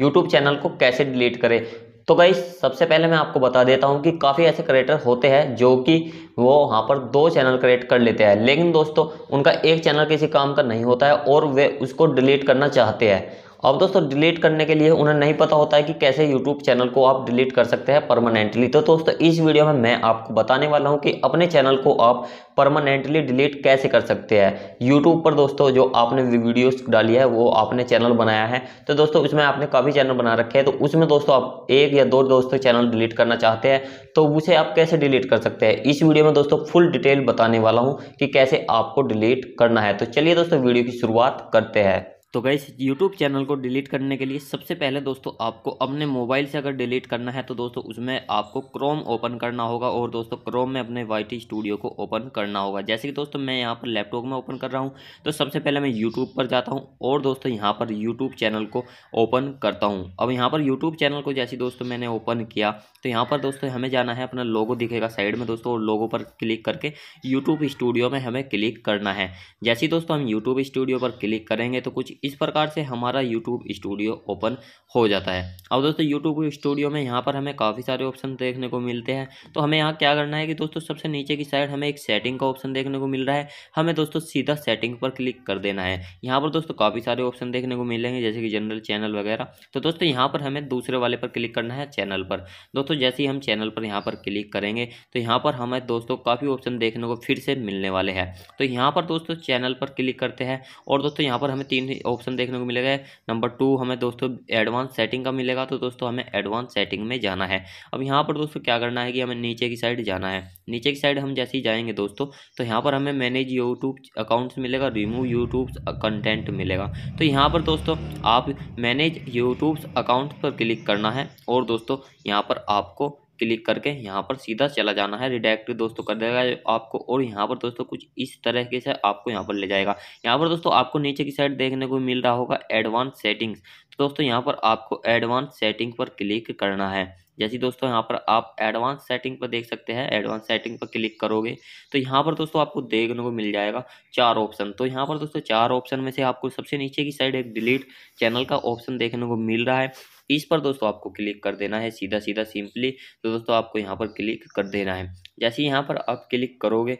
YouTube channel को कैसे delete करें तो भाई सबसे पहले मैं आपको बता देता हूँ कि काफ़ी ऐसे क्रिएटर होते हैं जो कि वो वहाँ पर दो चैनल क्रिएट कर लेते हैं लेकिन दोस्तों उनका एक चैनल किसी काम का नहीं होता है और वे उसको डिलीट करना चाहते हैं अब दोस्तों डिलीट करने के लिए उन्हें नहीं पता होता है कि कैसे यूट्यूब चैनल को आप डिलीट कर सकते हैं परमानेंटली तो दोस्तों इस वीडियो में मैं आपको बताने वाला हूँ कि अपने चैनल को आप परमानेंटली डिलीट कैसे कर सकते हैं यूट्यूब पर दोस्तों जो आपने वीडियोस डाली है वो आपने चैनल बनाया है तो दोस्तों उसमें आपने काफ़ी चैनल बना रखे हैं तो उसमें दोस्तों आप एक या दो दोस्तों चैनल डिलीट करना चाहते हैं तो उसे आप कैसे डिलीट कर सकते हैं इस वीडियो में दोस्तों फुल डिटेल बताने वाला हूँ कि कैसे आपको डिलीट करना है तो चलिए दोस्तों वीडियो की शुरुआत करते हैं तो गई यूट्यूब चैनल को डिलीट करने के लिए सबसे पहले दोस्तों आपको अपने मोबाइल से अगर डिलीट करना है तो दोस्तों उसमें आपको क्रोम ओपन करना होगा और दोस्तों क्रोम में अपने वाई स्टूडियो को ओपन करना होगा जैसे कि दोस्तों मैं यहाँ पर लैपटॉप में ओपन कर रहा हूँ तो सबसे पहले मैं यूट्यूब पर जाता हूँ और दोस्तों यहाँ पर यूट्यूब चैनल को ओपन करता हूँ अब यहाँ पर यूट्यूब चैनल को जैसे दोस्तों मैंने ओपन किया तो यहाँ पर दोस्तों हमें जाना है अपना लोगो दिखेगा साइड में दोस्तों और लोगो पर क्लिक करके यूट्यूब स्टूडियो में हमें क्लिक करना है जैसे दोस्तों हम यूट्यूब स्टूडियो पर क्लिक करेंगे तो कुछ इस प्रकार से हमारा यूट्यूब स्टूडियो ओपन हो जाता है अब दोस्तों यूट्यूब स्टूडियो में यहाँ पर हमें काफ़ी सारे ऑप्शन देखने को मिलते हैं तो हमें यहाँ क्या करना है कि दोस्तों सबसे नीचे की साइड हमें एक सेटिंग का ऑप्शन देखने को मिल रहा है हमें दोस्तों सीधा सेटिंग पर क्लिक कर देना है यहाँ पर दोस्तों काफ़ी सारे ऑप्शन देखने को मिलेंगे जैसे कि जनरल चैनल वगैरह तो दोस्तों यहाँ पर हमें दूसरे वाले पर क्लिक करना है चैनल पर दोस्तों जैसे ही हम चैनल पर यहाँ पर क्लिक करेंगे तो यहाँ पर हमें दोस्तों काफ़ी ऑप्शन देखने को फिर से मिलने वाले हैं तो यहाँ पर दोस्तों चैनल पर क्लिक करते हैं और दोस्तों यहाँ पर हमें तीन ऑप्शन देखने को मिलेगा नंबर टू हमें दोस्तों एडवांस सेटिंग का मिलेगा तो दोस्तों हमें एडवांस सेटिंग में जाना है अब यहाँ पर दोस्तों क्या करना है कि हमें नीचे की साइड जाना है नीचे की साइड हम जैसे ही जाएंगे दोस्तों तो यहाँ पर हमें मैनेज यूट्यूब अकाउंट्स मिलेगा रिमूव यूट्यूब कंटेंट मिलेगा तो यहाँ पर दोस्तों आप मैनेज यूट्यूब अकाउंट पर क्लिक करना है और दोस्तों यहाँ पर आपको क्लिक करके यहाँ पर सीधा चला जाना है रिडायरेक्ट दोस्तों कर देगा आपको और यहाँ पर दोस्तों कुछ इस तरह के से आपको यहाँ पर ले जाएगा यहाँ पर दोस्तों आपको नीचे की साइड देखने को मिल रहा होगा एडवांस सेटिंग्स तो दोस्तों यहाँ पर आपको एडवांस सेटिंग पर क्लिक करना है जैसे दोस्तों यहाँ पर आप एडवांस सेटिंग पर देख सकते हैं एडवांस सेटिंग पर क्लिक करोगे तो यहाँ पर दोस्तों आपको देखने को मिल जाएगा चार ऑप्शन तो यहाँ पर दोस्तों चार ऑप्शन में से आपको सबसे नीचे की साइड एक डिलीट चैनल का ऑप्शन देखने को मिल रहा है इस पर दोस्तों आपको क्लिक कर देना है सीधा सीधा सिंपली तो दोस्तों आपको यहाँ पर क्लिक कर देना है जैसे यहाँ पर आप क्लिक करोगे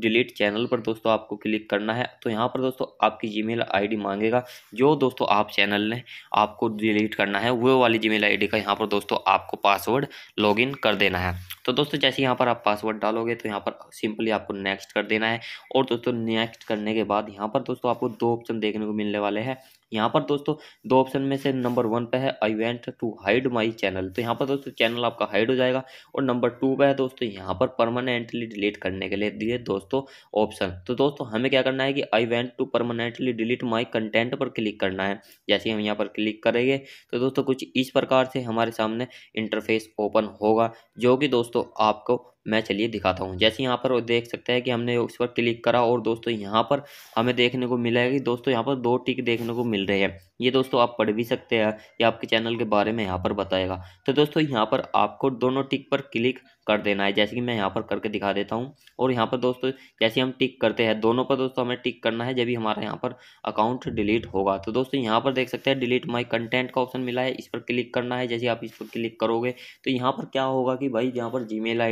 डिलीट चैनल पर दोस्तों आपको क्लिक करना है तो यहाँ पर दोस्तों आपकी जीमेल आईडी मांगेगा जो दोस्तों आप चैनल ने आपको डिलीट करना है वो वाली जीमेल आईडी का यहाँ पर दोस्तों आपको पासवर्ड लॉगिन कर देना है तो दोस्तों जैसे यहाँ पर आप पासवर्ड डालोगे तो यहाँ पर सिंपली आपको नेक्स्ट कर देना है और दोस्तों नेक्स्ट करने के बाद यहाँ पर दोस्तों आपको दो ऑप्शन देखने को मिलने वाले हैं यहाँ पर दोस्तों दो ऑप्शन में से नंबर वन पे है I want to hide my channel तो यहाँ पर दोस्तों चैनल आपका हाइड हो जाएगा और नंबर टू पे है दोस्तों यहाँ पर परमानेंटली डिलीट करने के लिए दिए दोस्तों ऑप्शन तो दोस्तों हमें क्या करना है कि I want to permanently delete my content पर क्लिक करना है जैसे हम यहाँ पर क्लिक करेंगे तो दोस्तों कुछ इस प्रकार से हमारे सामने इंटरफेस ओपन होगा जो कि दोस्तों आपको मैं चलिए दिखाता हूँ जैसे यहाँ पर देख सकते हैं कि हमने उस पर क्लिक करा और दोस्तों यहाँ पर हमें देखने को है कि दोस्तों यहाँ पर दो टिक देखने को मिल रहे हैं ये दोस्तों आप पढ़ भी सकते हैं या आपके चैनल के बारे में यहाँ पर बताएगा तो दोस्तों यहाँ पर आपको दोनों टिक पर क्लिक कर देना है जैसे कि मैं यहाँ पर करके दिखा देता हूँ और यहाँ पर दोस्तों जैसे हम टिक करते हैं दोनों पर दोस्तों हमें टिक करना है जब भी हमारा यहाँ पर अकाउंट डिलीट होगा तो दोस्तों यहाँ पर देख सकते हैं डिलीट माई कंटेंट का ऑप्शन मिला है इस पर क्लिक करना है जैसे आप इस पर क्लिक करोगे तो यहाँ पर क्या होगा कि भाई यहाँ पर जी मेल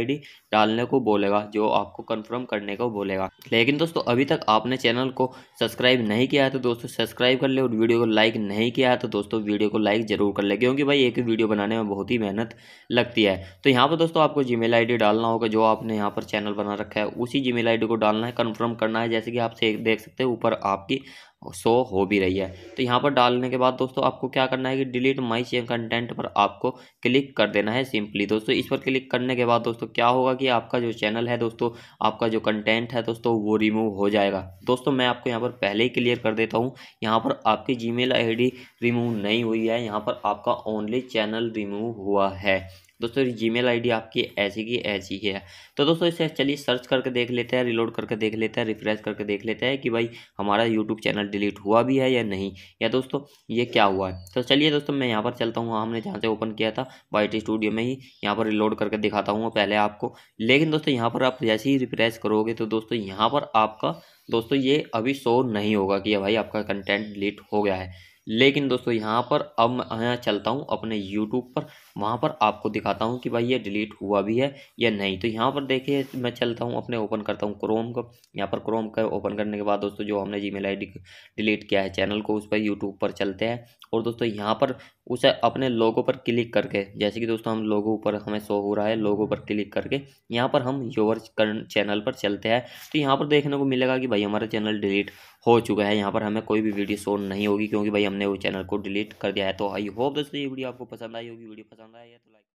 डालने को बोलेगा जो आपको कन्फर्म करने को बोलेगा लेकिन दोस्तों अभी तक आपने चैनल को सब्सक्राइब नहीं किया है तो दोस्तों सब्सक्राइब कर ले और वीडियो को लाइक नहीं किया है तो दोस्तों वीडियो को लाइक जरूर कर ले क्योंकि भाई एक वीडियो बनाने में बहुत ही मेहनत लगती है तो यहाँ पर दोस्तों आपको जी जीमेल आईडी डालना होगा जो आपने यहाँ पर चैनल बना रखा है उसी जीमेल आईडी को डालना है कंफर्म करना है जैसे कि आप देख सकते हैं ऊपर आपकी शो हो भी रही है तो यहाँ पर डालने के बाद दोस्तों आपको क्या करना है कि डिलीट माई सेम कंटेंट पर आपको क्लिक कर देना है सिंपली दोस्तों इस पर क्लिक करने के बाद दोस्तों क्या होगा कि आपका जो चैनल है दोस्तों आपका जो कंटेंट है दोस्तों वो रिमूव हो जाएगा दोस्तों मैं आपको यहाँ पर पहले ही क्लियर कर देता हूँ यहाँ पर आपकी जी मेल रिमूव नहीं हुई है यहाँ पर आपका ओनली चैनल रिमूव हुआ है दोस्तों जी मेल आई आपकी ऐसी की ऐसी ही है तो दोस्तों इसे चलिए सर्च करके देख लेते हैं रिलोड करके देख लेते हैं रिफ्रेश करके देख लेते हैं कि भाई हमारा यूट्यूब चैनल डिलीट हुआ भी है या नहीं या दोस्तों ये क्या हुआ है तो चलिए दोस्तों मैं यहाँ पर चलता हूँ हाँ, हमने जहाँ से ओपन किया था वाइट स्टूडियो में ही यहाँ पर रिलोड करके दिखाता हूँ पहले आपको लेकिन दोस्तों यहाँ पर आप जैसे ही रिप्रेस करोगे तो दोस्तों यहाँ पर आपका दोस्तों ये अभी शो नहीं होगा कि भाई आपका कंटेंट डिलीट हो गया है लेकिन दोस्तों यहाँ पर अब मैं यहाँ चलता हूँ अपने यूट्यूब पर वहाँ पर आपको दिखाता हूँ कि भाई ये डिलीट हुआ भी है या नहीं तो यहाँ पर देखिए मैं चलता हूँ अपने ओपन करता हूँ क्रोम को यहाँ पर क्रोम का ओपन करने के बाद दोस्तों जो हमने जी मेल डिलीट किया है चैनल को उस पर यूट्यूब पर चलते हैं और दोस्तों यहाँ पर उसे अपने लोगों पर क्लिक करके जैसे कि दोस्तों हम लोगों पर हमें शो हो रहा है लोगों पर क्लिक करके यहाँ पर हम योर करंट चैनल पर चलते हैं तो यहाँ पर देखने को मिलेगा कि भाई हमारा चैनल डिलीट हो चुका है यहाँ पर हमें कोई भी वीडियो शो नहीं होगी क्योंकि भाई हमने वो चैनल को डिलीट कर दिया है तो आई होप दोस्तों ये वीडियो आपको पसंद आई होगी वीडियो पसंद आई है तो लाइक